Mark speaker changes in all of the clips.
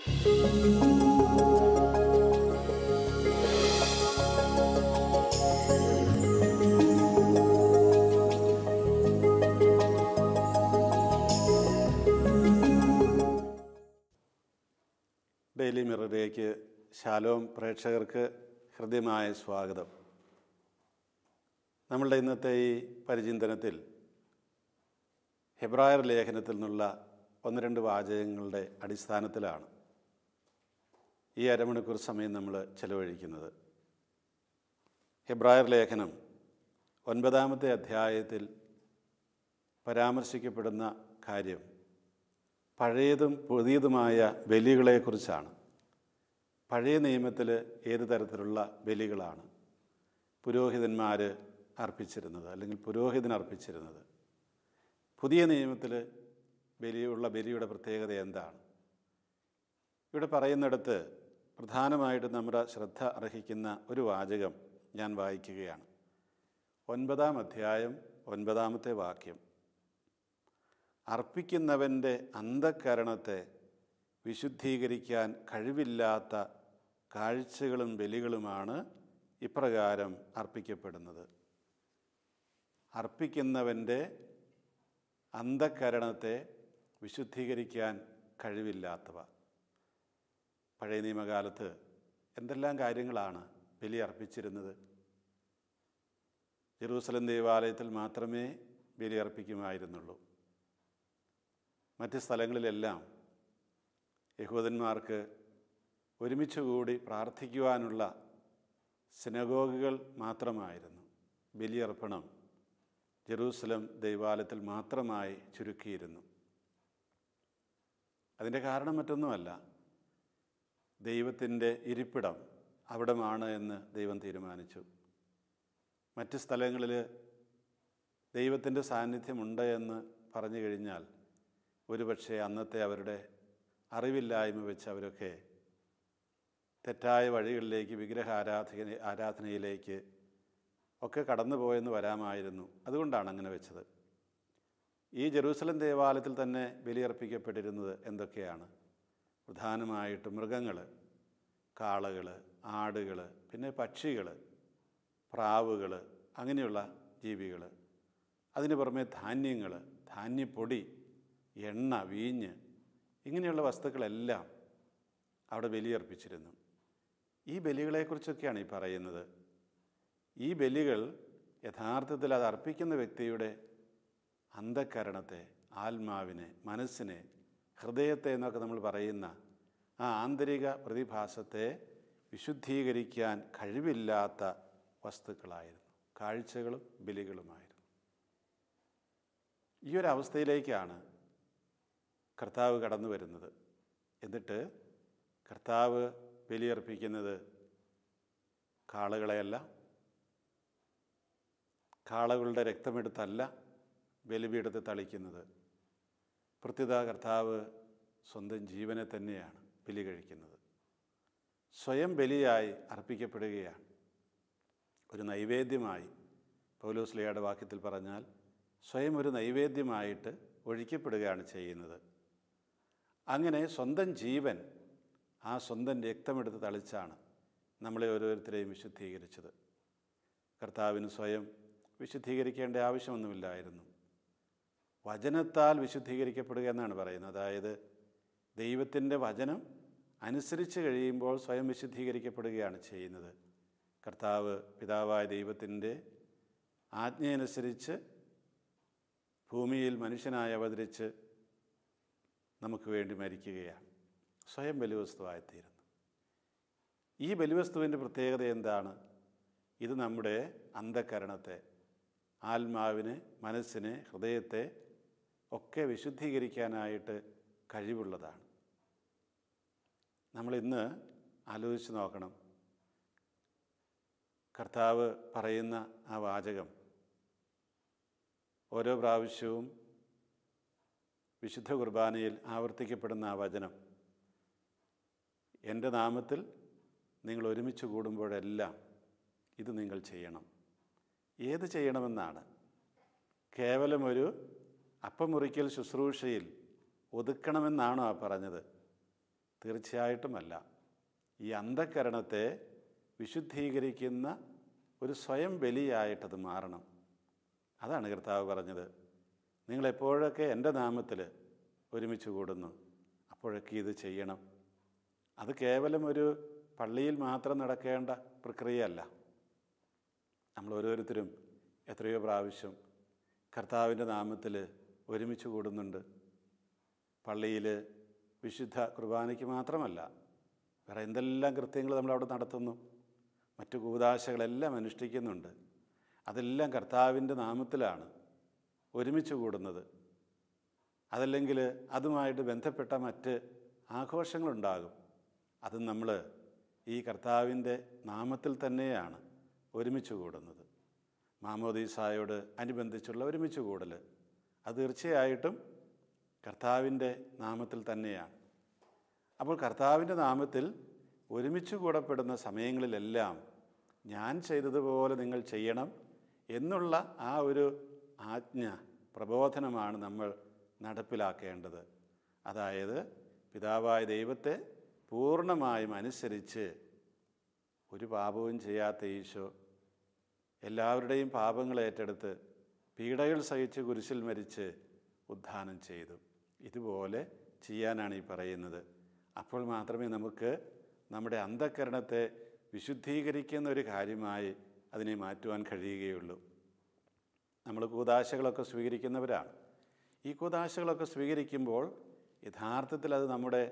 Speaker 1: daily മിററിലേക്ക് Shalom പ്രേക്ഷകർക്ക് ഹൃദ്യമായ സ്വാഗതം നമ്മളുടെ ഇന്നത്തെ ഈ പരിചിന്തനത്തിൽ ഹെബ്രായർ ലേഖനത്തിൽ നിന്നുള്ള ഒന്ന് രണ്ട് വാചകങ്ങളുടെ അടിസ്ഥാനത്തിലാണ് ഈ അരമണിക്കൂർ സമയം നമ്മൾ ചെലവഴിക്കുന്നത് ഹെബ്രായർ ലേഖനം ഒൻപതാമത്തെ അധ്യായത്തിൽ പരാമർശിക്കപ്പെടുന്ന കാര്യം പഴയതും പുതിയതുമായ ബലികളെക്കുറിച്ചാണ് പഴയ നിയമത്തിൽ ഏത് തരത്തിലുള്ള ബലികളാണ് പുരോഹിതന്മാർ അർപ്പിച്ചിരുന്നത് അല്ലെങ്കിൽ പുരോഹിതൻ അർപ്പിച്ചിരുന്നത് പുതിയ നിയമത്തിൽ ബലിയുള്ള ബലിയുടെ പ്രത്യേകത എന്താണ് ഇവിടെ പറയുന്നിടത്ത് പ്രധാനമായിട്ടും നമ്മുടെ ശ്രദ്ധ അർഹിക്കുന്ന ഒരു വാചകം ഞാൻ വായിക്കുകയാണ് ഒൻപതാം അധ്യായം ഒൻപതാമത്തെ വാക്യം അർപ്പിക്കുന്നവൻ്റെ അന്ധക്കരണത്തെ വിശുദ്ധീകരിക്കാൻ കഴിവില്ലാത്ത കാഴ്ചകളും ബലികളുമാണ് ഇപ്രകാരം അർപ്പിക്കപ്പെടുന്നത് അർപ്പിക്കുന്നവൻ്റെ അന്ധക്കരണത്തെ വിശുദ്ധീകരിക്കാൻ കഴിവില്ലാത്തവ പഴയ നിയമകാലത്ത് എന്തെല്ലാം കാര്യങ്ങളാണ് ബലി അർപ്പിച്ചിരുന്നത് ജെറൂസലം ദേവാലയത്തിൽ മാത്രമേ ബലി അർപ്പിക്കുമായിരുന്നുള്ളൂ മറ്റ് സ്ഥലങ്ങളിലെല്ലാം യഹൂദന്മാർക്ക് ഒരുമിച്ച് കൂടി പ്രാർത്ഥിക്കുവാനുള്ള സിനഗോഗുകൾ മാത്രമായിരുന്നു ബലിയർപ്പണം ജെറൂസലം ദൈവാലയത്തിൽ മാത്രമായി ചുരുക്കിയിരുന്നു അതിൻ്റെ കാരണം മറ്റൊന്നുമല്ല ദൈവത്തിൻ്റെ ഇരിപ്പിടം അവിടമാണ് എന്ന് ദൈവം തീരുമാനിച്ചു മറ്റ് സ്ഥലങ്ങളിൽ ദൈവത്തിൻ്റെ സാന്നിധ്യമുണ്ട് എന്ന് പറഞ്ഞു കഴിഞ്ഞാൽ ഒരുപക്ഷെ അന്നത്തെ അവരുടെ അറിവില്ലായ്മ വെച്ച് അവരൊക്കെ തെറ്റായ വഴികളിലേക്ക് വിഗ്രഹ ആരാധന ആരാധനയിലേക്ക് ഒക്കെ കടന്നുപോയെന്ന് വരാമായിരുന്നു അതുകൊണ്ടാണ് അങ്ങനെ വെച്ചത് ഈ ജെറൂസലം ദേവാലയത്തിൽ തന്നെ ബലിയർപ്പിക്കപ്പെട്ടിരുന്നത് എന്തൊക്കെയാണ് പ്രധാനമായിട്ട് മൃഗങ്ങൾ കാളകൾ ആടുകൾ പിന്നെ പക്ഷികൾ പ്രാവുകൾ അങ്ങനെയുള്ള ജീവികൾ അതിന് പുറമെ ധാന്യങ്ങൾ ധാന്യപ്പൊടി എണ്ണ വീഞ്ഞ് ഇങ്ങനെയുള്ള വസ്തുക്കളെല്ലാം അവിടെ ബലിയർപ്പിച്ചിരുന്നു ഈ ബലികളെക്കുറിച്ചൊക്കെയാണ് ഈ പറയുന്നത് ഈ ബലികൾ യഥാർത്ഥത്തിൽ അത് അർപ്പിക്കുന്ന വ്യക്തിയുടെ അന്ധക്കരണത്തെ ആത്മാവിനെ മനസ്സിനെ ഹൃദയത്തെ എന്നൊക്കെ നമ്മൾ പറയുന്ന ആ ആന്തരിക പ്രതിഭാസത്തെ വിശുദ്ധീകരിക്കാൻ കഴിവില്ലാത്ത വസ്തുക്കളായിരുന്നു കാഴ്ചകളും ബലികളുമായിരുന്നു ഈ ഒരു അവസ്ഥയിലേക്കാണ് കർത്താവ് കടന്നു വരുന്നത് എന്നിട്ട് കർത്താവ് ബലിയർപ്പിക്കുന്നത് കാളകളെയല്ല കാളകളുടെ രക്തമെടുത്തല്ല ബലിപീഠത്തെ തളിക്കുന്നത് പ്രത്യുത കർത്താവ് സ്വന്തം ജീവനെ തന്നെയാണ് ബലി കഴിക്കുന്നത് സ്വയം ബലിയായി അർപ്പിക്കപ്പെടുകയാണ് ഒരു നൈവേദ്യമായി പൗലോസ് വാക്യത്തിൽ പറഞ്ഞാൽ സ്വയം ഒരു നൈവേദ്യമായിട്ട് ഒഴിക്കപ്പെടുകയാണ് ചെയ്യുന്നത് അങ്ങനെ സ്വന്തം ജീവൻ ആ സ്വന്തം രക്തമെടുത്ത് തളിച്ചാണ് നമ്മളെ ഓരോരുത്തരെയും വിശുദ്ധീകരിച്ചത് കർത്താവിന് സ്വയം വിശുദ്ധീകരിക്കേണ്ട ആവശ്യമൊന്നുമില്ലായിരുന്നു വചനത്താൽ വിശുദ്ധീകരിക്കപ്പെടുക എന്നാണ് പറയുന്നത് അതായത് ദൈവത്തിൻ്റെ വചനം അനുസരിച്ച് കഴിയുമ്പോൾ സ്വയം വിശുദ്ധീകരിക്കപ്പെടുകയാണ് ചെയ്യുന്നത് കർത്താവ് പിതാവായ ദൈവത്തിൻ്റെ ആജ്ഞയനുസരിച്ച് ഭൂമിയിൽ മനുഷ്യനായി അവതരിച്ച് നമുക്ക് വേണ്ടി മരിക്കുകയാണ് സ്വയം ബലിവസ്തുവായിത്തീരുന്നു ഈ ബലിവസ്തുവിൻ്റെ പ്രത്യേകത എന്താണ് ഇത് നമ്മുടെ അന്ധകരണത്തെ ആത്മാവിനെ മനസ്സിനെ ഹൃദയത്തെ ഒക്കെ വിശുദ്ധീകരിക്കാനായിട്ട് കഴിവുള്ളതാണ് നമ്മളിന്ന് ആലോചിച്ച് നോക്കണം കർത്താവ് പറയുന്ന ആ വാചകം ഓരോ പ്രാവശ്യവും വിശുദ്ധ കുർബാനയിൽ ആവർത്തിക്കപ്പെടുന്ന ആ വചനം എൻ്റെ നാമത്തിൽ നിങ്ങൾ ഒരുമിച്ച് കൂടുമ്പോഴെല്ലാം ഇത് നിങ്ങൾ ചെയ്യണം ഏത് ചെയ്യണമെന്നാണ് കേവലമൊരു അപ്പം അപ്പമുറിക്കൽ ശുശ്രൂഷയിൽ ഒതുക്കണമെന്നാണോ ആ പറഞ്ഞത് തീർച്ചയായിട്ടുമല്ല ഈ അന്ധകരണത്തെ വിശുദ്ധീകരിക്കുന്ന ഒരു സ്വയം ബലിയായിട്ടത് മാറണം അതാണ് കർത്താവ് പറഞ്ഞത് നിങ്ങളെപ്പോഴൊക്കെ എൻ്റെ നാമത്തിൽ ഒരുമിച്ച് കൂടുന്നു അപ്പോഴൊക്കെ ഇത് ചെയ്യണം അത് കേവലം ഒരു പള്ളിയിൽ മാത്രം നടക്കേണ്ട പ്രക്രിയയല്ല നമ്മൾ ഓരോരുത്തരും എത്രയോ പ്രാവശ്യം കർത്താവിൻ്റെ നാമത്തിൽ ഒരുമിച്ച് കൂടുന്നുണ്ട് പള്ളിയിൽ വിശുദ്ധ കുർബാനയ്ക്ക് മാത്രമല്ല വേറെ എന്തെല്ലാം കൃത്യങ്ങൾ നമ്മളവിടെ നടത്തുന്നു മറ്റു കൂതാശകളെല്ലാം അനുഷ്ഠിക്കുന്നുണ്ട് അതെല്ലാം കർത്താവിൻ്റെ നാമത്തിലാണ് ഒരുമിച്ച് കൂടുന്നത് അതല്ലെങ്കിൽ അതുമായിട്ട് ബന്ധപ്പെട്ട മറ്റ് ആഘോഷങ്ങളുണ്ടാകും അത് നമ്മൾ ഈ കർത്താവിൻ്റെ നാമത്തിൽ തന്നെയാണ് ഒരുമിച്ച് കൂടുന്നത് മാമോദീസായോട് അനുബന്ധിച്ചുള്ള ഒരുമിച്ച് കൂടൽ അത് തീർച്ചയായിട്ടും കർത്താവിൻ്റെ നാമത്തിൽ തന്നെയാണ് അപ്പോൾ കർത്താവിൻ്റെ നാമത്തിൽ ഒരുമിച്ച് കൂടപ്പെടുന്ന സമയങ്ങളിലെല്ലാം ഞാൻ ചെയ്തതുപോലെ നിങ്ങൾ ചെയ്യണം എന്നുള്ള ആ ഒരു ആജ്ഞ പ്രബോധനമാണ് നമ്മൾ നടപ്പിലാക്കേണ്ടത് അതായത് പിതാവായ ദൈവത്തെ പൂർണ്ണമായും അനുസരിച്ച് ഒരു പാപവും ചെയ്യാത്ത ഈശോ എല്ലാവരുടെയും പാപങ്ങൾ ഏറ്റെടുത്ത് പീഡകൾ സഹിച്ച് കുരിശിൽ മരിച്ച് ഉദ്ധാനം ചെയ്തു ഇതുപോലെ ചെയ്യാനാണ് ഈ പറയുന്നത് അപ്പോൾ മാത്രമേ നമുക്ക് നമ്മുടെ അന്ധകരണത്തെ വിശുദ്ധീകരിക്കുന്ന ഒരു കാര്യമായി അതിനെ മാറ്റുവാൻ കഴിയുകയുള്ളൂ നമ്മൾ കൂതാശകളൊക്കെ സ്വീകരിക്കുന്നവരാണ് ഈ കൂതാശകളൊക്കെ സ്വീകരിക്കുമ്പോൾ യഥാർത്ഥത്തിൽ അത് നമ്മുടെ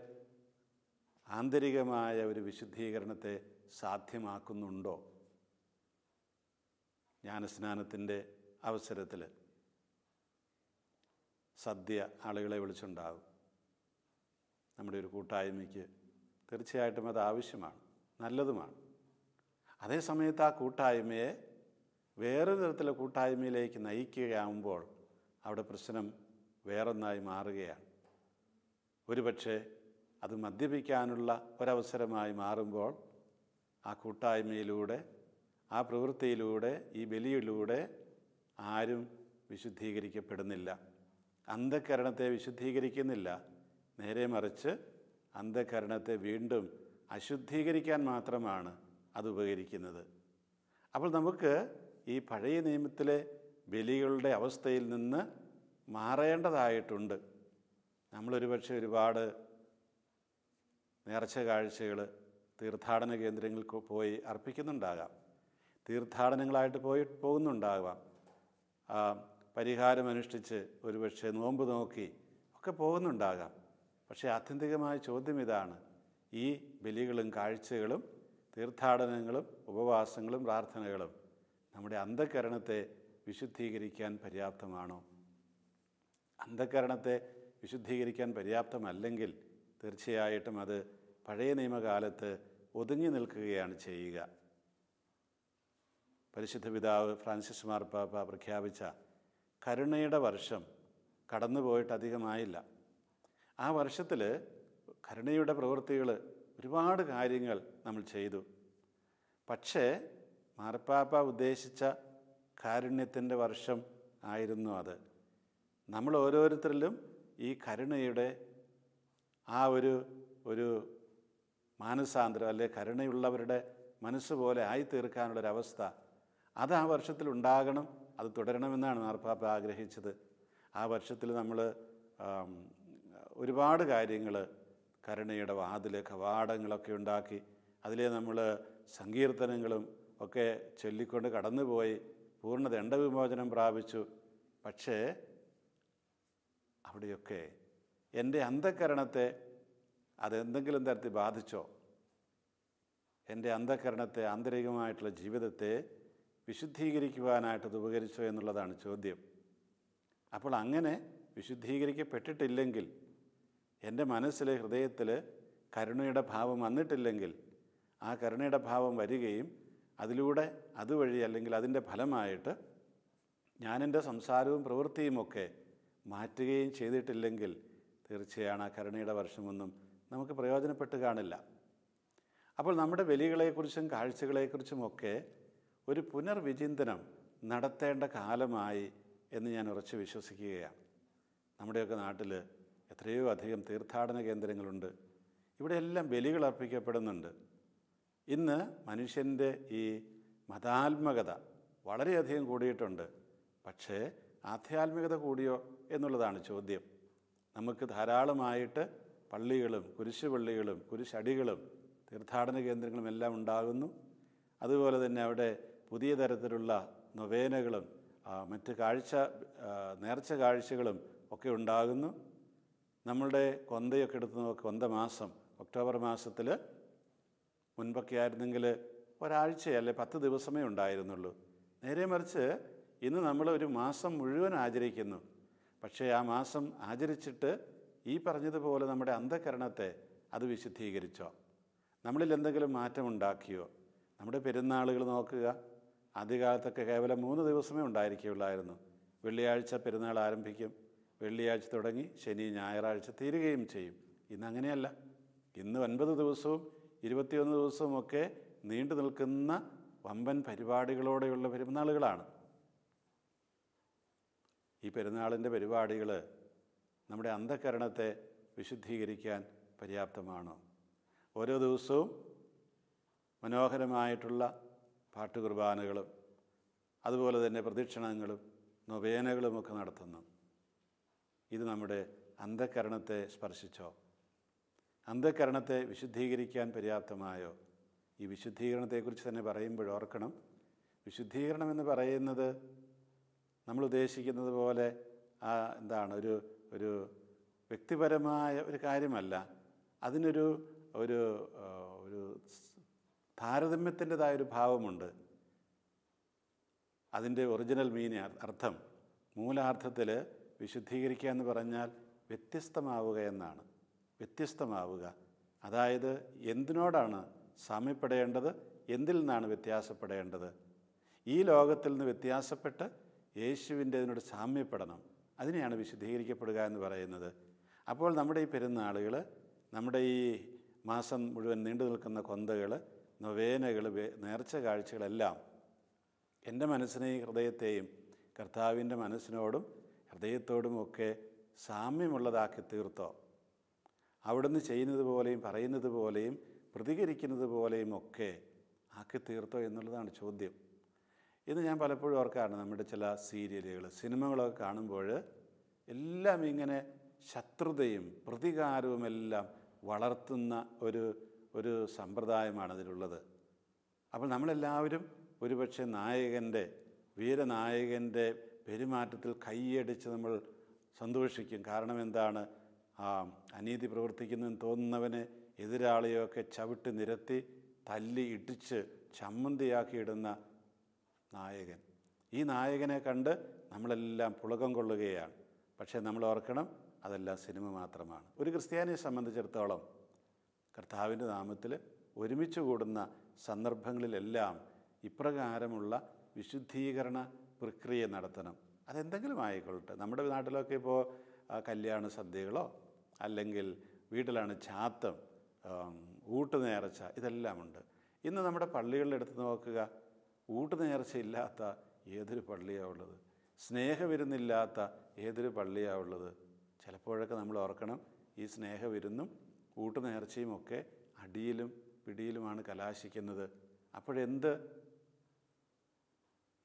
Speaker 1: ആന്തരികമായ ഒരു വിശുദ്ധീകരണത്തെ സാധ്യമാക്കുന്നുണ്ടോ ജ്ഞാനസ്നാനത്തിൻ്റെ അവസരത്തിൽ സദ്യ ആളുകളെ വിളിച്ചുണ്ടാകും നമ്മുടെ ഒരു കൂട്ടായ്മയ്ക്ക് തീർച്ചയായിട്ടും അത് ആവശ്യമാണ് നല്ലതുമാണ് അതേ സമയത്ത് ആ കൂട്ടായ്മയെ വേറെ തരത്തിലെ കൂട്ടായ്മയിലേക്ക് നയിക്കുകയാകുമ്പോൾ അവിടെ പ്രശ്നം വേറൊന്നായി മാറുകയാണ് ഒരുപക്ഷെ അത് മദ്യപിക്കാനുള്ള ഒരവസരമായി മാറുമ്പോൾ ആ കൂട്ടായ്മയിലൂടെ ആ പ്രവൃത്തിയിലൂടെ ഈ ബലിയിലൂടെ ആരും വിശുദ്ധീകരിക്കപ്പെടുന്നില്ല അന്ധകരണത്തെ വിശുദ്ധീകരിക്കുന്നില്ല നേരെ മറിച്ച് അന്ധകരണത്തെ വീണ്ടും അശുദ്ധീകരിക്കാൻ മാത്രമാണ് അത് ഉപകരിക്കുന്നത് അപ്പോൾ നമുക്ക് ഈ പഴയ നിയമത്തിലെ ബലികളുടെ അവസ്ഥയിൽ നിന്ന് മാറേണ്ടതായിട്ടുണ്ട് നമ്മളൊരുപക്ഷെ ഒരുപാട് നേർച്ച കാഴ്ചകൾ തീർത്ഥാടന കേന്ദ്രങ്ങളിൽ പോയി അർപ്പിക്കുന്നുണ്ടാകാം തീർത്ഥാടനങ്ങളായിട്ട് പോയി പോകുന്നുണ്ടാകാം പരിഹാരമനുഷ്ഠിച്ച് ഒരുപക്ഷെ നോമ്പ് നോക്കി ഒക്കെ പോകുന്നുണ്ടാകാം പക്ഷേ ആത്യന്തികമായ ചോദ്യം ഇതാണ് ഈ ബലികളും കാഴ്ചകളും തീർത്ഥാടനങ്ങളും ഉപവാസങ്ങളും പ്രാർത്ഥനകളും നമ്മുടെ അന്ധകരണത്തെ വിശുദ്ധീകരിക്കാൻ പര്യാപ്തമാണോ അന്ധകരണത്തെ വിശുദ്ധീകരിക്കാൻ പര്യാപ്തമല്ലെങ്കിൽ തീർച്ചയായിട്ടും അത് പഴയ നിയമകാലത്ത് ഒതുങ്ങി നിൽക്കുകയാണ് ചെയ്യുക പരിശുദ്ധ പിതാവ് ഫ്രാൻസിസ് മാർപ്പാപ്പ പ്രഖ്യാപിച്ച കരുണയുടെ വർഷം കടന്നുപോയിട്ട് അധികമായില്ല ആ വർഷത്തിൽ കരുണയുടെ പ്രവൃത്തികൾ ഒരുപാട് കാര്യങ്ങൾ നമ്മൾ ചെയ്തു പക്ഷേ മാർപ്പാപ്പ ഉദ്ദേശിച്ച കാരുണ്യത്തിൻ്റെ വർഷം ആയിരുന്നു അത് നമ്മൾ ഓരോരുത്തരിലും ഈ കരുണയുടെ ആ ഒരു ഒരു മാനസാന്തരം അല്ലെ കരുണയുള്ളവരുടെ മനസ്സുപോലെ പോലെ ആയിത്തീർക്കാനുള്ളൊരവസ്ഥ അത് ആ വർഷത്തിൽ ഉണ്ടാകണം അത് തുടരണമെന്നാണ് മാർപ്പാപ്പ ആഗ്രഹിച്ചത് ആ വർഷത്തിൽ നമ്മൾ ഒരുപാട് കാര്യങ്ങൾ കരുണയുടെ വാതിൽ കവാടങ്ങളൊക്കെ ഉണ്ടാക്കി അതിലെ നമ്മൾ സങ്കീർത്തനങ്ങളും ഒക്കെ ചൊല്ലിക്കൊണ്ട് കടന്നുപോയി പൂർണ്ണ ദണ്ഡവിമോചനം പ്രാപിച്ചു പക്ഷേ അവിടെയൊക്കെ എൻ്റെ അന്ധകരണത്തെ അതെന്തെങ്കിലും തരത്തിൽ ബാധിച്ചോ എൻ്റെ അന്ധകരണത്തെ ആന്തരികമായിട്ടുള്ള ജീവിതത്തെ വിശുദ്ധീകരിക്കുവാനായിട്ട് അത് ഉപകരിച്ചോ എന്നുള്ളതാണ് ചോദ്യം അപ്പോൾ അങ്ങനെ വിശുദ്ധീകരിക്കപ്പെട്ടിട്ടില്ലെങ്കിൽ എൻ്റെ മനസ്സിലെ ഹൃദയത്തിൽ കരുണയുടെ ഭാവം വന്നിട്ടില്ലെങ്കിൽ ആ കരുണയുടെ ഭാവം വരികയും അതിലൂടെ അതുവഴി അല്ലെങ്കിൽ അതിൻ്റെ ഫലമായിട്ട് ഞാനെൻ്റെ സംസാരവും പ്രവൃത്തിയുമൊക്കെ മാറ്റുകയും ചെയ്തിട്ടില്ലെങ്കിൽ തീർച്ചയാണ് ആ കരുണയുടെ വർഷമൊന്നും നമുക്ക് പ്രയോജനപ്പെട്ട് കാണില്ല അപ്പോൾ നമ്മുടെ ബലികളെക്കുറിച്ചും കാഴ്ചകളെക്കുറിച്ചുമൊക്കെ ഒരു പുനർവിചിന്തനം നടത്തേണ്ട കാലമായി എന്ന് ഞാൻ ഉറച്ചു വിശ്വസിക്കുകയാണ് നമ്മുടെയൊക്കെ നാട്ടിൽ എത്രയോ അധികം തീർത്ഥാടന കേന്ദ്രങ്ങളുണ്ട് ഇവിടെയെല്ലാം ബലികൾ അർപ്പിക്കപ്പെടുന്നുണ്ട് ഇന്ന് മനുഷ്യൻ്റെ ഈ മതാത്മകത വളരെയധികം കൂടിയിട്ടുണ്ട് പക്ഷേ ആധ്യാത്മികത കൂടിയോ എന്നുള്ളതാണ് ചോദ്യം നമുക്ക് ധാരാളമായിട്ട് പള്ളികളും കുരിശുപള്ളികളും കുരിശടികളും തീർത്ഥാടന കേന്ദ്രങ്ങളും എല്ലാം ഉണ്ടാകുന്നു അതുപോലെ തന്നെ അവിടെ പുതിയ തരത്തിലുള്ള നൊവേനകളും മറ്റ് കാഴ്ച നേർച്ച കാഴ്ചകളും ഒക്കെ ഉണ്ടാകുന്നു നമ്മളുടെ കൊന്തയൊക്കെ എടുത്ത് നോക്കുക കൊന്ത മാസം ഒക്ടോബർ മാസത്തിൽ മുൻപൊക്കെ ആയിരുന്നെങ്കിൽ ഒരാഴ്ചയല്ലേ പത്ത് ദിവസമേ ഉണ്ടായിരുന്നുള്ളൂ നേരെ മറിച്ച് ഇന്ന് നമ്മൾ ഒരു മാസം മുഴുവൻ ആചരിക്കുന്നു പക്ഷേ ആ മാസം ആചരിച്ചിട്ട് ഈ പറഞ്ഞതുപോലെ നമ്മുടെ അന്ധകരണത്തെ അത് വിശുദ്ധീകരിച്ചോ നമ്മളിൽ എന്തെങ്കിലും മാറ്റമുണ്ടാക്കിയോ നമ്മുടെ പെരുന്നാളുകൾ നോക്കുക ആദ്യകാലത്തൊക്കെ കേവലം മൂന്ന് ദിവസമേ ഉണ്ടായിരിക്കുകയുള്ളായിരുന്നു വെള്ളിയാഴ്ച പെരുന്നാൾ ആരംഭിക്കും വെള്ളിയാഴ്ച തുടങ്ങി ശനി ഞായറാഴ്ച തീരുകയും ചെയ്യും ഇന്നങ്ങനെയല്ല ഇന്ന് ഒൻപത് ദിവസവും ഇരുപത്തിയൊന്ന് ഒക്കെ നീണ്ടു നിൽക്കുന്ന വമ്പൻ പരിപാടികളോടെയുള്ള പെരുന്നാളുകളാണ് ഈ പെരുന്നാളിൻ്റെ പരിപാടികൾ നമ്മുടെ അന്ധകരണത്തെ വിശുദ്ധീകരിക്കാൻ പര്യാപ്തമാണോ ഓരോ ദിവസവും മനോഹരമായിട്ടുള്ള കുർബാനകളും അതുപോലെ തന്നെ പ്രദക്ഷിണങ്ങളും നൊവേനകളുമൊക്കെ നടത്തുന്നു ഇത് നമ്മുടെ അന്ധകരണത്തെ സ്പർശിച്ചോ അന്ധകരണത്തെ വിശുദ്ധീകരിക്കാൻ പര്യാപ്തമായോ ഈ വിശുദ്ധീകരണത്തെക്കുറിച്ച് തന്നെ പറയുമ്പോൾ ഓർക്കണം വിശുദ്ധീകരണം എന്ന് പറയുന്നത് നമ്മൾ ഉദ്ദേശിക്കുന്നത് പോലെ എന്താണ് ഒരു ഒരു വ്യക്തിപരമായ ഒരു കാര്യമല്ല അതിനൊരു ഒരു ഒരു താരതമ്യത്തിൻ്റെതായൊരു ഭാവമുണ്ട് അതിൻ്റെ ഒറിജിനൽ മീനി അർത്ഥം മൂലാർത്ഥത്തിൽ വിശുദ്ധീകരിക്കുക എന്ന് പറഞ്ഞാൽ വ്യത്യസ്തമാവുക എന്നാണ് വ്യത്യസ്തമാവുക അതായത് എന്തിനോടാണ് സാമ്യപ്പെടേണ്ടത് എന്തിൽ നിന്നാണ് വ്യത്യാസപ്പെടേണ്ടത് ഈ ലോകത്തിൽ നിന്ന് വ്യത്യാസപ്പെട്ട് യേശുവിൻ്റെ അതിനോട് സാമ്യപ്പെടണം അതിനെയാണ് വിശുദ്ധീകരിക്കപ്പെടുക എന്ന് പറയുന്നത് അപ്പോൾ നമ്മുടെ ഈ പെരുന്നാളുകൾ നമ്മുടെ ഈ മാസം മുഴുവൻ നീണ്ടു നിൽക്കുന്ന കൊന്തകൾ നൊവേനകൾ നേർച്ച കാഴ്ചകളെല്ലാം എൻ്റെ മനസ്സിനെയും ഹൃദയത്തെയും കർത്താവിൻ്റെ മനസ്സിനോടും ഹൃദയത്തോടും ഒക്കെ സാമ്യമുള്ളതാക്കി തീർത്തോ അവിടുന്ന് ചെയ്യുന്നത് പോലെയും പറയുന്നത് പോലെയും പ്രതികരിക്കുന്നത് പോലെയും ഒക്കെ ആക്കി തീർത്തോ എന്നുള്ളതാണ് ചോദ്യം ഇന്ന് ഞാൻ പലപ്പോഴും ഓർക്കാറുണ്ട് നമ്മുടെ ചില സീരിയലുകൾ സിനിമകളൊക്കെ കാണുമ്പോൾ എല്ലാം ഇങ്ങനെ ശത്രുതയും പ്രതികാരവുമെല്ലാം വളർത്തുന്ന ഒരു ഒരു സമ്പ്രദായമാണ് അതിലുള്ളത് അപ്പോൾ നമ്മളെല്ലാവരും ഒരുപക്ഷെ നായകൻ്റെ വീരനായകൻ്റെ പെരുമാറ്റത്തിൽ കൈയടിച്ച് നമ്മൾ സന്തോഷിക്കും കാരണം എന്താണ് ആ അനീതി പ്രവർത്തിക്കുന്നെന്ന് തോന്നുന്നവനെ എതിരാളിയൊക്കെ ചവിട്ട് നിരത്തി തല്ലി ഇടിച്ച് ചമ്മന്തിയാക്കിയിടുന്ന നായകൻ ഈ നായകനെ കണ്ട് നമ്മളെല്ലാം പുളകം കൊള്ളുകയാണ് പക്ഷേ നമ്മൾ ഓർക്കണം അതെല്ലാം സിനിമ മാത്രമാണ് ഒരു ക്രിസ്ത്യാനിയെ സംബന്ധിച്ചിടത്തോളം കർത്താവിൻ്റെ നാമത്തിൽ ഒരുമിച്ച് കൂടുന്ന സന്ദർഭങ്ങളിലെല്ലാം ഇപ്രകാരമുള്ള വിശുദ്ധീകരണ പ്രക്രിയ നടത്തണം അതെന്തെങ്കിലും ആയിക്കൊള്ളട്ടെ നമ്മുടെ നാട്ടിലൊക്കെ ഇപ്പോൾ കല്യാണ സദ്യകളോ അല്ലെങ്കിൽ വീട്ടിലാണ് ചാത്തം ഊട്ടുനേർച്ച ഇതെല്ലാമുണ്ട് ഇന്ന് നമ്മുടെ പള്ളികളുടെ എടുത്ത് നോക്കുക ഇല്ലാത്ത ഏതൊരു പള്ളിയാവുള്ളത് ഉള്ളത് സ്നേഹവിരുന്നില്ലാത്ത ഏതൊരു പള്ളിയാവുള്ളത് ചിലപ്പോഴൊക്കെ നമ്മൾ ഓർക്കണം ഈ സ്നേഹവിരുന്നും കൂട്ടു നേർച്ചയുമൊക്കെ അടിയിലും പിടിയിലുമാണ് കലാശിക്കുന്നത് അപ്പോഴെന്ത്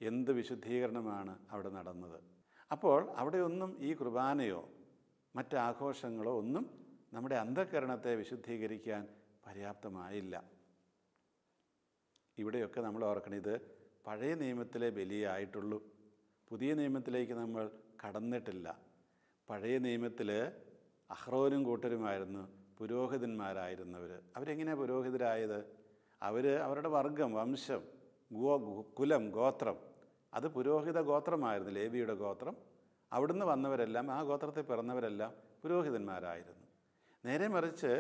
Speaker 1: എന്ത് വിശുദ്ധീകരണമാണ് അവിടെ നടന്നത് അപ്പോൾ അവിടെ ഒന്നും ഈ കുർബാനയോ മറ്റാഘോഷങ്ങളോ ഒന്നും നമ്മുടെ അന്ധകരണത്തെ വിശുദ്ധീകരിക്കാൻ പര്യാപ്തമായില്ല ഇവിടെയൊക്കെ നമ്മൾ ഓർക്കണം ഇത് പഴയ നിയമത്തിലെ ബലിയായിട്ടുള്ളൂ പുതിയ നിയമത്തിലേക്ക് നമ്മൾ കടന്നിട്ടില്ല പഴയ നിയമത്തിൽ അഹ്റോനും കൂട്ടരുമായിരുന്നു പുരോഹിതന്മാരായിരുന്നവർ അവരെങ്ങനെയാണ് പുരോഹിതരായത് അവർ അവരുടെ വർഗം വംശം ഗോ കുലം ഗോത്രം അത് പുരോഹിത ഗോത്രമായിരുന്നു ലേവിയുടെ ഗോത്രം അവിടുന്ന് വന്നവരെല്ലാം ആ ഗോത്രത്തിൽ പിറന്നവരെല്ലാം പുരോഹിതന്മാരായിരുന്നു നേരെ മറിച്ച്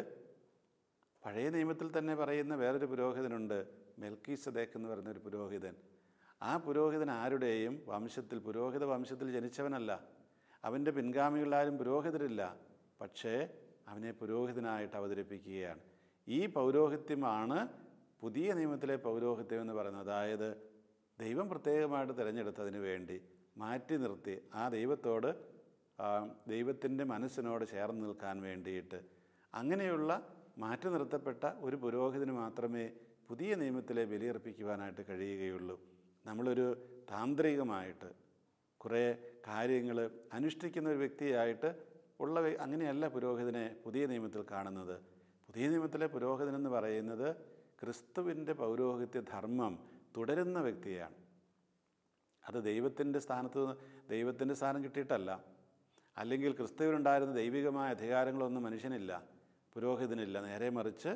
Speaker 1: പഴയ നിയമത്തിൽ തന്നെ പറയുന്ന വേറൊരു പുരോഹിതനുണ്ട് മെൽക്കീസ് സദേഖ് എന്ന് പറയുന്ന ഒരു പുരോഹിതൻ ആ പുരോഹിതൻ ആരുടെയും വംശത്തിൽ പുരോഹിത വംശത്തിൽ ജനിച്ചവനല്ല അവൻ്റെ പിൻഗാമികളാരും പുരോഹിതരില്ല പക്ഷേ അവനെ പുരോഹിതനായിട്ട് അവതരിപ്പിക്കുകയാണ് ഈ പൗരോഹിത്യമാണ് പുതിയ നിയമത്തിലെ പൗരോഹിത്യം എന്ന് പറയുന്നത് അതായത് ദൈവം പ്രത്യേകമായിട്ട് തിരഞ്ഞെടുത്തതിന് വേണ്ടി മാറ്റി നിർത്തി ആ ദൈവത്തോട് ദൈവത്തിൻ്റെ മനസ്സിനോട് ചേർന്ന് നിൽക്കാൻ വേണ്ടിയിട്ട് അങ്ങനെയുള്ള മാറ്റി നിർത്തപ്പെട്ട ഒരു പുരോഹിതന് മാത്രമേ പുതിയ നിയമത്തിലെ ബലിയർപ്പിക്കുവാനായിട്ട് കഴിയുകയുള്ളൂ നമ്മളൊരു താന്ത്രികമായിട്ട് കുറേ കാര്യങ്ങൾ അനുഷ്ഠിക്കുന്ന ഒരു വ്യക്തിയായിട്ട് ഉള്ള അങ്ങനെയല്ല പുരോഹിതനെ പുതിയ നിയമത്തിൽ കാണുന്നത് പുതിയ നിയമത്തിലെ പുരോഹിതനെന്ന് പറയുന്നത് ക്രിസ്തുവിൻ്റെ പൗരോഹിത്യ ധർമ്മം തുടരുന്ന വ്യക്തിയാണ് അത് ദൈവത്തിൻ്റെ സ്ഥാനത്ത് ദൈവത്തിൻ്റെ സ്ഥാനം കിട്ടിയിട്ടല്ല അല്ലെങ്കിൽ ക്രിസ്തുവിനുണ്ടായിരുന്ന ദൈവികമായ അധികാരങ്ങളൊന്നും മനുഷ്യനില്ല പുരോഹിതനില്ല നേരെ മറിച്ച്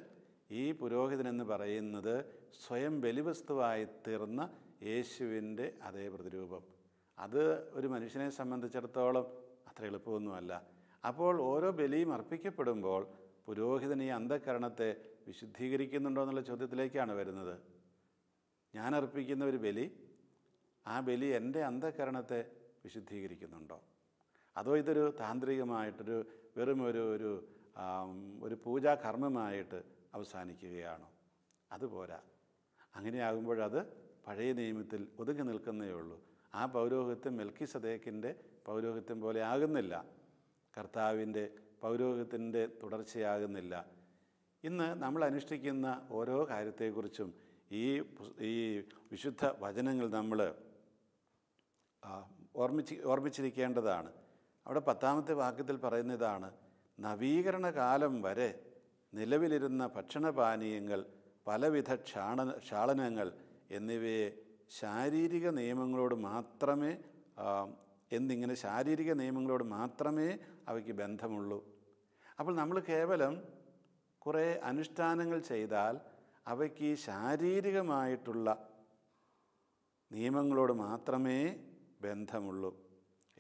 Speaker 1: ഈ പുരോഹിതനെന്ന് പറയുന്നത് സ്വയം ബലിവസ്തുവായി തീർന്ന യേശുവിൻ്റെ അതേ പ്രതിരൂപം അത് ഒരു മനുഷ്യനെ സംബന്ധിച്ചിടത്തോളം അത്ര എളുപ്പമൊന്നുമല്ല അപ്പോൾ ഓരോ ബലിയും അർപ്പിക്കപ്പെടുമ്പോൾ പുരോഹിതൻ ഈ അന്ധകരണത്തെ വിശുദ്ധീകരിക്കുന്നുണ്ടോ എന്നുള്ള ചോദ്യത്തിലേക്കാണ് വരുന്നത് ഞാൻ അർപ്പിക്കുന്ന ഒരു ബലി ആ ബലി എൻ്റെ അന്ധകരണത്തെ വിശുദ്ധീകരിക്കുന്നുണ്ടോ അതോ ഇതൊരു താന്ത്രികമായിട്ടൊരു വെറും ഒരു ഒരു ഒരു പൂജാകർമ്മമായിട്ട് അവസാനിക്കുകയാണോ അതുപോരാ അങ്ങനെയാകുമ്പോഴത് പഴയ നിയമത്തിൽ ഒതുങ്ങി നിൽക്കുന്നേ ഉള്ളൂ ആ പൗരോഹിത്യം മെൽക്കി സദേക്കിൻ്റെ പൗരോഹിത്യം പോലെ ആകുന്നില്ല കർത്താവിൻ്റെ പൗരോഹിത്തിൻ്റെ തുടർച്ചയാകുന്നില്ല ഇന്ന് നമ്മൾ അനുഷ്ഠിക്കുന്ന ഓരോ കാര്യത്തെക്കുറിച്ചും ഈ ഈ വിശുദ്ധ വചനങ്ങൾ നമ്മൾ ഓർമ്മിച്ച് ഓർമ്മിച്ചിരിക്കേണ്ടതാണ് അവിടെ പത്താമത്തെ വാക്യത്തിൽ പറയുന്ന ഇതാണ് നവീകരണ കാലം വരെ നിലവിലിരുന്ന ഭക്ഷണപാനീയങ്ങൾ പലവിധ ക്ഷാണ ക്ഷാളനങ്ങൾ എന്നിവയെ ശാരീരിക നിയമങ്ങളോട് മാത്രമേ എന്നിങ്ങനെ ശാരീരിക നിയമങ്ങളോട് മാത്രമേ അവയ്ക്ക് ബന്ധമുള്ളൂ അപ്പോൾ നമ്മൾ കേവലം കുറേ അനുഷ്ഠാനങ്ങൾ ചെയ്താൽ അവയ്ക്ക് ശാരീരികമായിട്ടുള്ള നിയമങ്ങളോട് മാത്രമേ ബന്ധമുള്ളൂ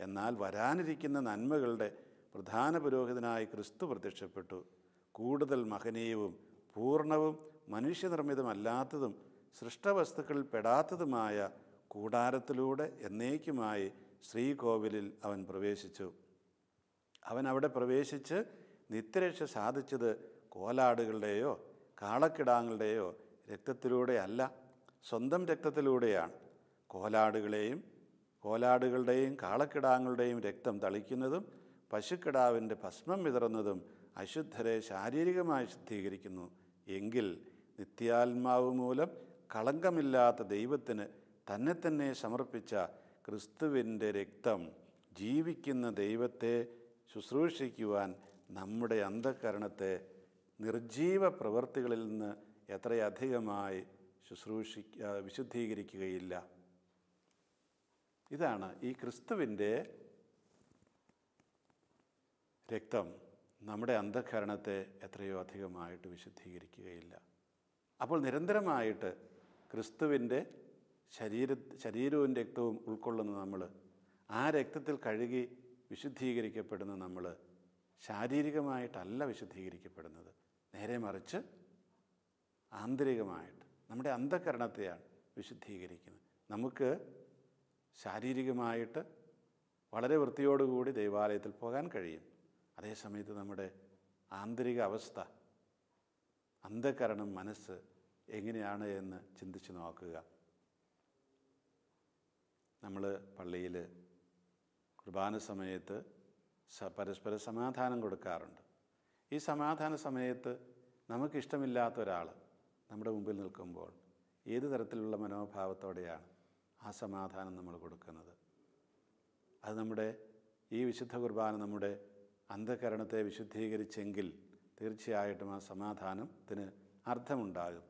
Speaker 1: എന്നാൽ വരാനിരിക്കുന്ന നന്മകളുടെ പ്രധാന പുരോഹിതനായി ക്രിസ്തു പ്രത്യക്ഷപ്പെട്ടു കൂടുതൽ മഹനീയവും പൂർണ്ണവും മനുഷ്യനിർമ്മിതമല്ലാത്തതും സൃഷ്ടവസ്തുക്കളിൽ പെടാത്തതുമായ കൂടാരത്തിലൂടെ എന്നേക്കുമായി ശ്രീകോവിലിൽ അവൻ പ്രവേശിച്ചു അവൻ അവിടെ പ്രവേശിച്ച് നിത്യരക്ഷ സാധിച്ചത് കോലാടുകളുടെയോ കാളക്കിടാങ്ങളുടെയോ രക്തത്തിലൂടെ അല്ല സ്വന്തം രക്തത്തിലൂടെയാണ് കോലാടുകളെയും കോലാടുകളുടെയും കാളക്കിടാങ്ങളുടെയും രക്തം തളിക്കുന്നതും പശുക്കിടാവിൻ്റെ ഭസ്മം വിതറുന്നതും അശുദ്ധരെ ശാരീരികമായി ശുദ്ധീകരിക്കുന്നു എങ്കിൽ നിത്യാത്മാവ് മൂലം കളങ്കമില്ലാത്ത ദൈവത്തിന് തന്നെ തന്നെ സമർപ്പിച്ച ക്രിസ്തുവിൻ്റെ രക്തം ജീവിക്കുന്ന ദൈവത്തെ ശുശ്രൂഷിക്കുവാൻ നമ്മുടെ അന്ധകരണത്തെ നിർജീവ പ്രവൃത്തികളിൽ നിന്ന് എത്രയധികമായി ശുശ്രൂഷിക്ക വിശുദ്ധീകരിക്കുകയില്ല ഇതാണ് ഈ ക്രിസ്തുവിൻ്റെ രക്തം നമ്മുടെ അന്ധകരണത്തെ എത്രയോ അധികമായിട്ട് വിശുദ്ധീകരിക്കുകയില്ല അപ്പോൾ നിരന്തരമായിട്ട് ക്രിസ്തുവിൻ്റെ ശരീര ശരീരവും രക്തവും ഉൾക്കൊള്ളുന്ന നമ്മൾ ആ രക്തത്തിൽ കഴുകി വിശുദ്ധീകരിക്കപ്പെടുന്ന നമ്മൾ ശാരീരികമായിട്ടല്ല വിശുദ്ധീകരിക്കപ്പെടുന്നത് നേരെ മറിച്ച് ആന്തരികമായിട്ട് നമ്മുടെ അന്ധകരണത്തെയാണ് വിശുദ്ധീകരിക്കുന്നത് നമുക്ക് ശാരീരികമായിട്ട് വളരെ വൃത്തിയോടുകൂടി ദൈവാലയത്തിൽ പോകാൻ കഴിയും അതേസമയത്ത് നമ്മുടെ ആന്തരിക അവസ്ഥ അന്ധകരണം മനസ്സ് എങ്ങനെയാണ് എന്ന് ചിന്തിച്ച് നോക്കുക നമ്മൾ പള്ളിയിൽ കുർബാന സമയത്ത് പരസ്പര സമാധാനം കൊടുക്കാറുണ്ട് ഈ സമാധാന സമയത്ത് നമുക്കിഷ്ടമില്ലാത്ത ഒരാൾ നമ്മുടെ മുമ്പിൽ നിൽക്കുമ്പോൾ ഏത് തരത്തിലുള്ള മനോഭാവത്തോടെയാണ് ആ സമാധാനം നമ്മൾ കൊടുക്കുന്നത് അത് നമ്മുടെ ഈ വിശുദ്ധ കുർബാന നമ്മുടെ അന്ധകരണത്തെ വിശുദ്ധീകരിച്ചെങ്കിൽ തീർച്ചയായിട്ടും ആ സമാധാനത്തിന് അർത്ഥമുണ്ടാകും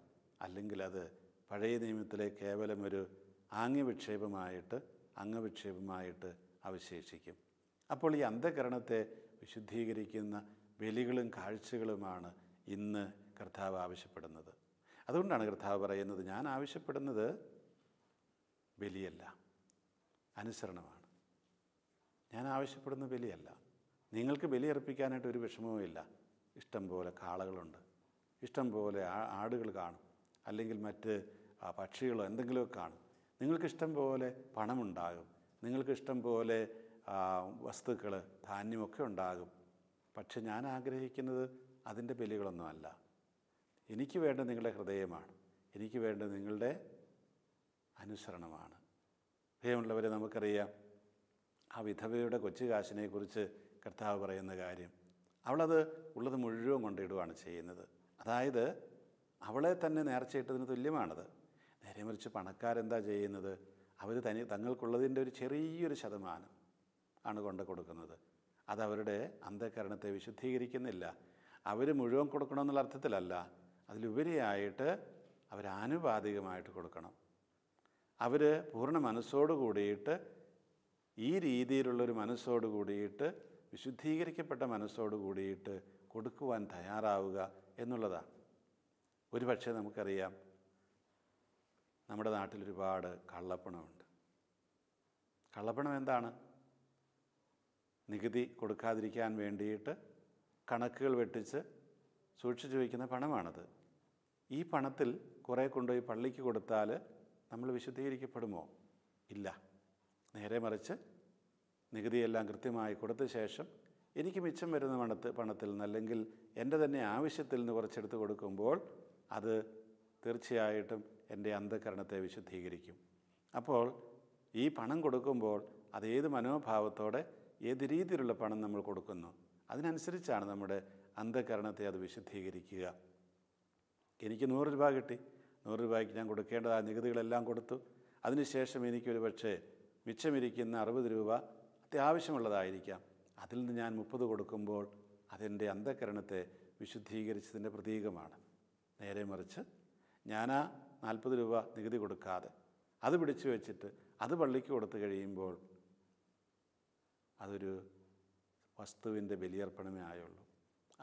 Speaker 1: അല്ലെങ്കിൽ അത് പഴയ നിയമത്തിലെ കേവലം ഒരു ആംഗ്യവിക്ഷേപമായിട്ട് അംഗവിക്ഷേപമായിട്ട് അവശേഷിക്കും അപ്പോൾ ഈ അന്ധകരണത്തെ വിശുദ്ധീകരിക്കുന്ന ബലികളും കാഴ്ചകളുമാണ് ഇന്ന് കർത്താവ് ആവശ്യപ്പെടുന്നത് അതുകൊണ്ടാണ് കർത്താവ് പറയുന്നത് ഞാൻ ആവശ്യപ്പെടുന്നത് ബലിയല്ല അനുസരണമാണ് ഞാൻ ആവശ്യപ്പെടുന്ന ബലിയല്ല നിങ്ങൾക്ക് ബലി അർപ്പിക്കാനായിട്ട് ഒരു വിഷമവും ഇല്ല ഇഷ്ടം പോലെ കാളകളുണ്ട് ഇഷ്ടം പോലെ ആടുകൾ കാണും അല്ലെങ്കിൽ മറ്റ് പക്ഷികളോ എന്തെങ്കിലുമൊക്കെ കാണും നിങ്ങൾക്കിഷ്ടം പോലെ പണമുണ്ടാകും നിങ്ങൾക്കിഷ്ടം പോലെ വസ്തുക്കൾ ധാന്യമൊക്കെ ഉണ്ടാകും പക്ഷെ ഞാൻ ആഗ്രഹിക്കുന്നത് അതിൻ്റെ ബലികളൊന്നുമല്ല എനിക്ക് വേണ്ട നിങ്ങളുടെ ഹൃദയമാണ് എനിക്ക് വേണ്ട നിങ്ങളുടെ അനുസരണമാണ് ഹൃദയമുള്ളവരെ നമുക്കറിയാം ആ വിധവയുടെ കാശിനെക്കുറിച്ച് കർത്താവ് പറയുന്ന കാര്യം അവളത് ഉള്ളത് മുഴുവൻ കൊണ്ടിടുകയാണ് ചെയ്യുന്നത് അതായത് അവളെ തന്നെ നേർച്ചയിട്ടതിന് തുല്യമാണത് മറിച്ച് പണക്കാരെന്താ ചെയ്യുന്നത് അവർ തനി തങ്ങൾക്കുള്ളതിൻ്റെ ഒരു ചെറിയൊരു ശതമാനം ആണ് കൊണ്ട് കൊടുക്കുന്നത് അതവരുടെ അന്ധകരണത്തെ വിശുദ്ധീകരിക്കുന്നില്ല അവർ മുഴുവൻ കൊടുക്കണമെന്നുള്ള അർത്ഥത്തിലല്ല അതിലുപരിയായിട്ട് അവരാനുപാതികമായിട്ട് കൊടുക്കണം അവർ പൂർണ്ണ മനസ്സോട് കൂടിയിട്ട് ഈ രീതിയിലുള്ളൊരു മനസ്സോട് കൂടിയിട്ട് വിശുദ്ധീകരിക്കപ്പെട്ട മനസ്സോട് കൂടിയിട്ട് കൊടുക്കുവാൻ തയ്യാറാവുക എന്നുള്ളതാണ് ഒരുപക്ഷെ നമുക്കറിയാം നമ്മുടെ നാട്ടിൽ ഒരുപാട് കള്ളപ്പണമുണ്ട് കള്ളപ്പണം എന്താണ് നികുതി കൊടുക്കാതിരിക്കാൻ വേണ്ടിയിട്ട് കണക്കുകൾ വെട്ടിച്ച് സൂക്ഷിച്ചു വയ്ക്കുന്ന പണമാണത് ഈ പണത്തിൽ കുറേ കൊണ്ടുപോയി പള്ളിക്ക് കൊടുത്താൽ നമ്മൾ വിശുദ്ധീകരിക്കപ്പെടുമോ ഇല്ല നേരെ മറിച്ച് നികുതിയെല്ലാം കൃത്യമായി കൊടുത്ത ശേഷം എനിക്ക് മിച്ചം വരുന്ന പണത്ത് പണത്തിൽ അല്ലെങ്കിൽ എൻ്റെ തന്നെ ആവശ്യത്തിൽ നിന്ന് കുറച്ചെടുത്ത് കൊടുക്കുമ്പോൾ അത് തീർച്ചയായിട്ടും എൻ്റെ അന്ധകരണത്തെ വിശുദ്ധീകരിക്കും അപ്പോൾ ഈ പണം കൊടുക്കുമ്പോൾ അതേത് മനോഭാവത്തോടെ ഏത് രീതിയിലുള്ള പണം നമ്മൾ കൊടുക്കുന്നു അതിനനുസരിച്ചാണ് നമ്മുടെ അന്ധകരണത്തെ അത് വിശുദ്ധീകരിക്കുക എനിക്ക് നൂറ് രൂപ കിട്ടി നൂറ് രൂപയ്ക്ക് ഞാൻ കൊടുക്കേണ്ടത് ആ നികുതികളെല്ലാം കൊടുത്തു അതിനുശേഷം എനിക്കൊരു പക്ഷേ മിച്ചമിരിക്കുന്ന അറുപത് രൂപ അത്യാവശ്യമുള്ളതായിരിക്കാം അതിൽ നിന്ന് ഞാൻ മുപ്പത് കൊടുക്കുമ്പോൾ അതെൻ്റെ അന്ധകരണത്തെ വിശുദ്ധീകരിച്ചതിൻ്റെ പ്രതീകമാണ് നേരെ മറിച്ച് ഞാൻ ആ നാൽപ്പത് രൂപ നികുതി കൊടുക്കാതെ അത് പിടിച്ചു വെച്ചിട്ട് അത് പള്ളിക്ക് കൊടുത്തു കഴിയുമ്പോൾ അതൊരു വസ്തുവിൻ്റെ ബലിയർപ്പണമേ ആയുള്ളൂ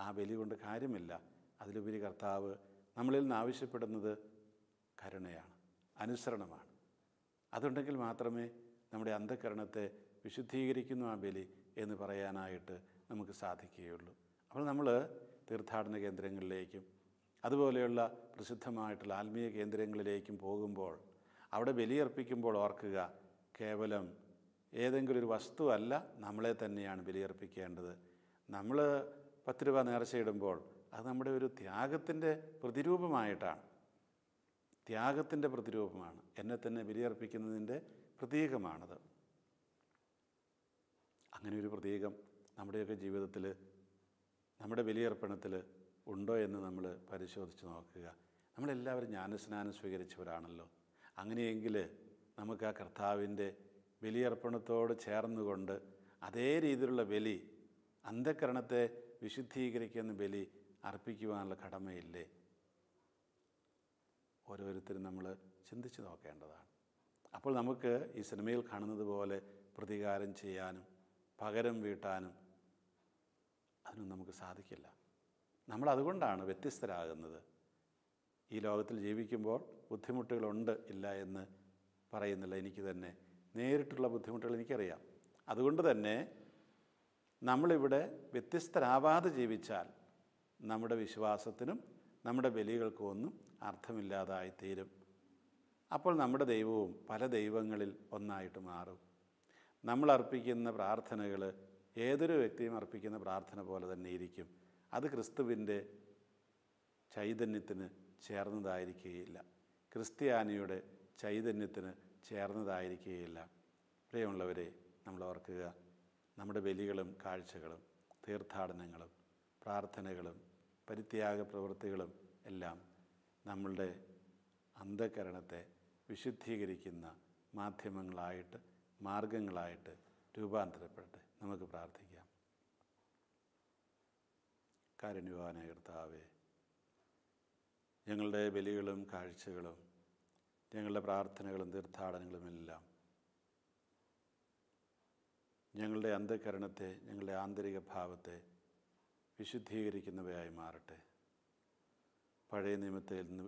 Speaker 1: ആ ബലി കൊണ്ട് കാര്യമില്ല അതിലുപരി കർത്താവ് നമ്മളിൽ നിന്ന് ആവശ്യപ്പെടുന്നത് കരുണയാണ് അനുസരണമാണ് അതുണ്ടെങ്കിൽ മാത്രമേ നമ്മുടെ അന്ധകരണത്തെ വിശുദ്ധീകരിക്കുന്നു ആ ബലി എന്ന് പറയാനായിട്ട് നമുക്ക് സാധിക്കുകയുള്ളൂ അപ്പോൾ നമ്മൾ തീർത്ഥാടന കേന്ദ്രങ്ങളിലേക്കും അതുപോലെയുള്ള പ്രസിദ്ധമായിട്ടുള്ള ആത്മീയ കേന്ദ്രങ്ങളിലേക്കും പോകുമ്പോൾ അവിടെ ബലിയർപ്പിക്കുമ്പോൾ ഓർക്കുക കേവലം ഏതെങ്കിലും ഒരു വസ്തുവല്ല നമ്മളെ തന്നെയാണ് ബലിയർപ്പിക്കേണ്ടത് നമ്മൾ പത്ത് രൂപ നേർച്ചയിടുമ്പോൾ അത് നമ്മുടെ ഒരു ത്യാഗത്തിൻ്റെ പ്രതിരൂപമായിട്ടാണ് ത്യാഗത്തിൻ്റെ പ്രതിരൂപമാണ് എന്നെ തന്നെ ബലിയർപ്പിക്കുന്നതിൻ്റെ പ്രതീകമാണത് അങ്ങനെ ഒരു പ്രതീകം നമ്മുടെയൊക്കെ ജീവിതത്തിൽ നമ്മുടെ ബലിയർപ്പണത്തിൽ ഉണ്ടോ എന്ന് നമ്മൾ പരിശോധിച്ച് നോക്കുക നമ്മളെല്ലാവരും ജ്ഞാനസ്നാനം സ്വീകരിച്ചവരാണല്ലോ അങ്ങനെയെങ്കിൽ നമുക്ക് ആ കർത്താവിൻ്റെ ബലിയർപ്പണത്തോട് ചേർന്നുകൊണ്ട് അതേ രീതിയിലുള്ള ബലി അന്ധകരണത്തെ വിശുദ്ധീകരിക്കുന്ന ബലി അർപ്പിക്കുവാനുള്ള കടമയില്ലേ ഓരോരുത്തരും നമ്മൾ ചിന്തിച്ച് നോക്കേണ്ടതാണ് അപ്പോൾ നമുക്ക് ഈ സിനിമയിൽ കാണുന്നത് പോലെ പ്രതികാരം ചെയ്യാനും പകരം വീട്ടാനും അതിനും നമുക്ക് സാധിക്കില്ല നമ്മൾ അതുകൊണ്ടാണ് വ്യത്യസ്തരാകുന്നത് ഈ ലോകത്തിൽ ജീവിക്കുമ്പോൾ ബുദ്ധിമുട്ടുകളുണ്ട് ഇല്ല എന്ന് പറയുന്നില്ല എനിക്ക് തന്നെ നേരിട്ടുള്ള ബുദ്ധിമുട്ടുകൾ എനിക്കറിയാം അതുകൊണ്ട് തന്നെ നമ്മളിവിടെ വ്യത്യസ്തരാവാതെ ജീവിച്ചാൽ നമ്മുടെ വിശ്വാസത്തിനും നമ്മുടെ ബലികൾക്കും ഒന്നും അർത്ഥമില്ലാതായി തീരും അപ്പോൾ നമ്മുടെ ദൈവവും പല ദൈവങ്ങളിൽ ഒന്നായിട്ട് മാറും നമ്മൾ അർപ്പിക്കുന്ന പ്രാർത്ഥനകൾ ഏതൊരു വ്യക്തിയും അർപ്പിക്കുന്ന പ്രാർത്ഥന പോലെ തന്നെ ഇരിക്കും അത് ക്രിസ്തുവിൻ്റെ ചൈതന്യത്തിന് ചേർന്നതായിരിക്കുകയില്ല ക്രിസ്ത്യാനിയുടെ ചൈതന്യത്തിന് ചേർന്നതായിരിക്കുകയില്ല പ്രിയമുള്ളവരെ നമ്മൾ ഓർക്കുക നമ്മുടെ ബലികളും കാഴ്ചകളും തീർത്ഥാടനങ്ങളും പ്രാർത്ഥനകളും പരിത്യാഗ പ്രവൃത്തികളും എല്ലാം നമ്മളുടെ അന്ധകരണത്തെ വിശുദ്ധീകരിക്കുന്ന മാധ്യമങ്ങളായിട്ട് മാർഗങ്ങളായിട്ട് രൂപാന്തരപ്പെടട്ടെ നമുക്ക് പ്രാർത്ഥിക്കാം കാരുണ്യവാന കർത്താവേ ഞങ്ങളുടെ ബലികളും കാഴ്ചകളും ഞങ്ങളുടെ പ്രാർത്ഥനകളും എല്ലാം ഞങ്ങളുടെ അന്ധകരണത്തെ ഞങ്ങളുടെ ആന്തരിക ഭാവത്തെ വിശുദ്ധീകരിക്കുന്നവയായി മാറട്ടെ പഴയ നിയമത്തിൽ നിന്ന്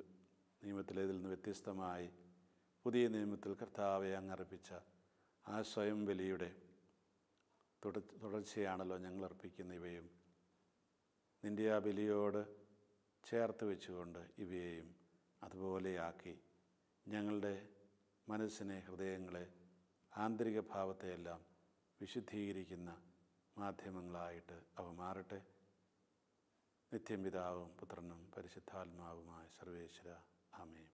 Speaker 1: നിയമത്തിലേതിൽ നിന്ന് വ്യത്യസ്തമായി പുതിയ നിയമത്തിൽ കർത്താവെ അങ്ങർപ്പിച്ച ആ സ്വയം ബലിയുടെ തുടർച്ചയാണല്ലോ ഞങ്ങൾ അർപ്പിക്കുന്ന ഇവയും നിൻ്റെ ആ ബലിയോട് ചേർത്ത് വെച്ചുകൊണ്ട് ഇവയെയും അതുപോലെയാക്കി ഞങ്ങളുടെ മനസ്സിനെ ഹൃദയങ്ങളെ ആന്തരിക ഭാവത്തെയെല്ലാം വിശുദ്ധീകരിക്കുന്ന മാധ്യമങ്ങളായിട്ട് അവ മാറട്ടെ നിത്യം പിതാവും പുത്രനും പരിശുദ്ധാത്മാവുമായ സർവേശ്വര ആമേയും